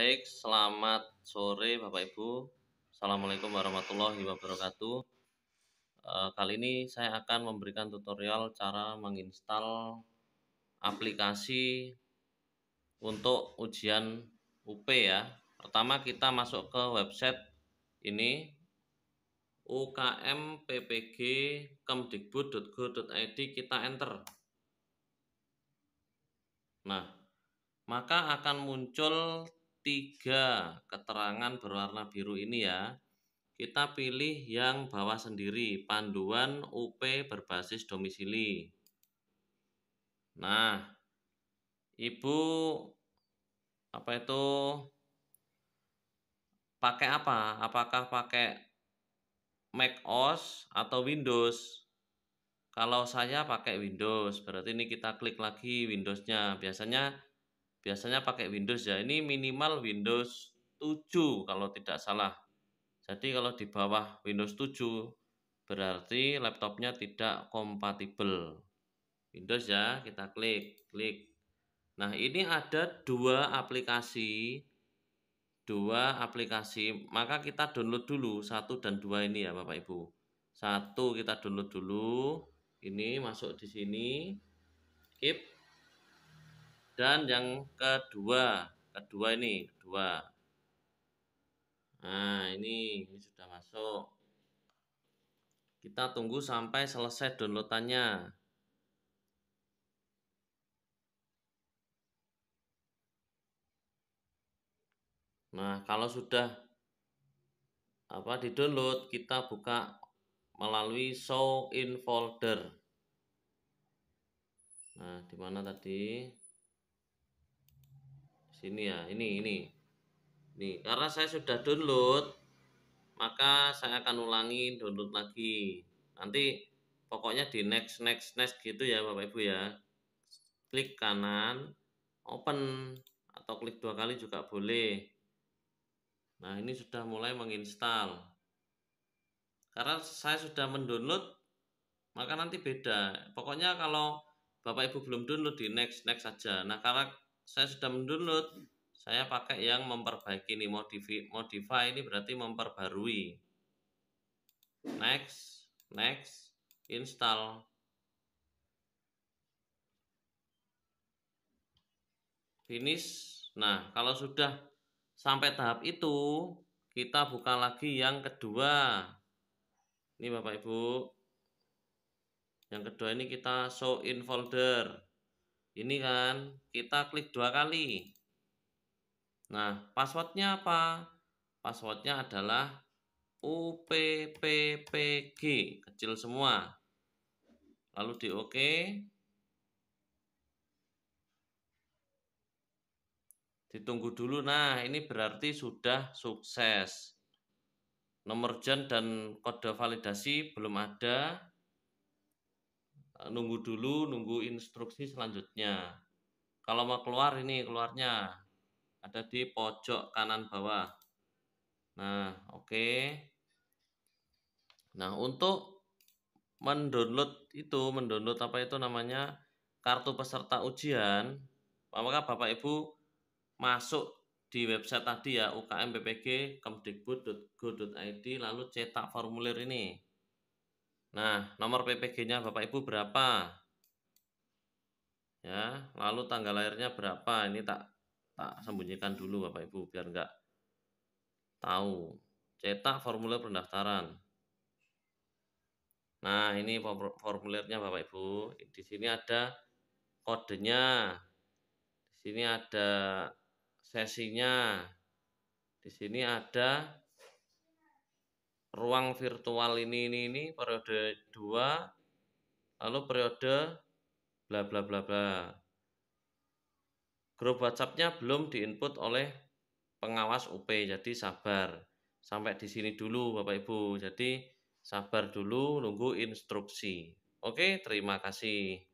Baik, selamat sore Bapak Ibu. Assalamualaikum warahmatullahi wabarakatuh. Eh, kali ini saya akan memberikan tutorial cara menginstal aplikasi untuk ujian UP ya. Pertama kita masuk ke website ini ukm.ppg.kemdikbud.go.id kita enter. Nah, maka akan muncul tiga keterangan berwarna biru ini ya. Kita pilih yang bawah sendiri, panduan UP berbasis domisili. Nah, Ibu apa itu pakai apa? Apakah pakai Mac OS atau Windows? Kalau saya pakai Windows, berarti ini kita klik lagi Windowsnya. Biasanya biasanya pakai Windows ya. Ini minimal Windows 7 kalau tidak salah. Jadi kalau di bawah Windows 7 berarti laptopnya tidak kompatibel. Windows ya, kita klik, klik. Nah, ini ada dua aplikasi dua aplikasi, maka kita download dulu satu dan dua ini ya Bapak Ibu. Satu kita download dulu, ini masuk di sini, keep dan yang kedua kedua ini kedua nah ini ini sudah masuk kita tunggu sampai selesai downloadannya Nah, kalau sudah apa di download, kita buka melalui show in folder. Nah, di mana tadi? sini ya ini ini ini karena saya sudah download maka saya akan ulangi download lagi nanti pokoknya di next next next gitu ya bapak ibu ya klik kanan open atau klik dua kali juga boleh nah ini sudah mulai menginstal karena saya sudah mendownload maka nanti beda pokoknya kalau bapak ibu belum download di next next saja nah karena saya sudah mendownload saya pakai yang memperbaiki ini modify modify ini berarti memperbarui next next install finish nah kalau sudah sampai tahap itu kita buka lagi yang kedua ini bapak ibu yang kedua ini kita show in folder ini kan, kita klik dua kali. Nah, passwordnya apa? Passwordnya adalah UPPPG, kecil semua. Lalu di OK. Ditunggu dulu. Nah, ini berarti sudah sukses. Nomor Jen dan kode validasi belum ada nunggu dulu nunggu instruksi selanjutnya kalau mau keluar ini keluarnya ada di pojok kanan bawah nah oke okay. nah untuk mendownload itu mendownload apa itu namanya kartu peserta ujian maka Bapak Ibu masuk di website tadi ya ukmppg.kemdikbud.go.id lalu cetak formulir ini Nah, nomor PPG-nya Bapak Ibu berapa? Ya, lalu tanggal lahirnya berapa? Ini tak tak sembunyikan dulu Bapak Ibu biar enggak tahu. Cetak formulir pendaftaran. Nah, ini formulirnya Bapak Ibu. Di sini ada kodenya. Di sini ada sesinya. Di sini ada ruang virtual ini ini ini periode 2 lalu periode bla bla bla bla grup WhatsAppnya belum diinput oleh pengawas UP jadi sabar sampai di sini dulu Bapak Ibu jadi sabar dulu nunggu instruksi oke terima kasih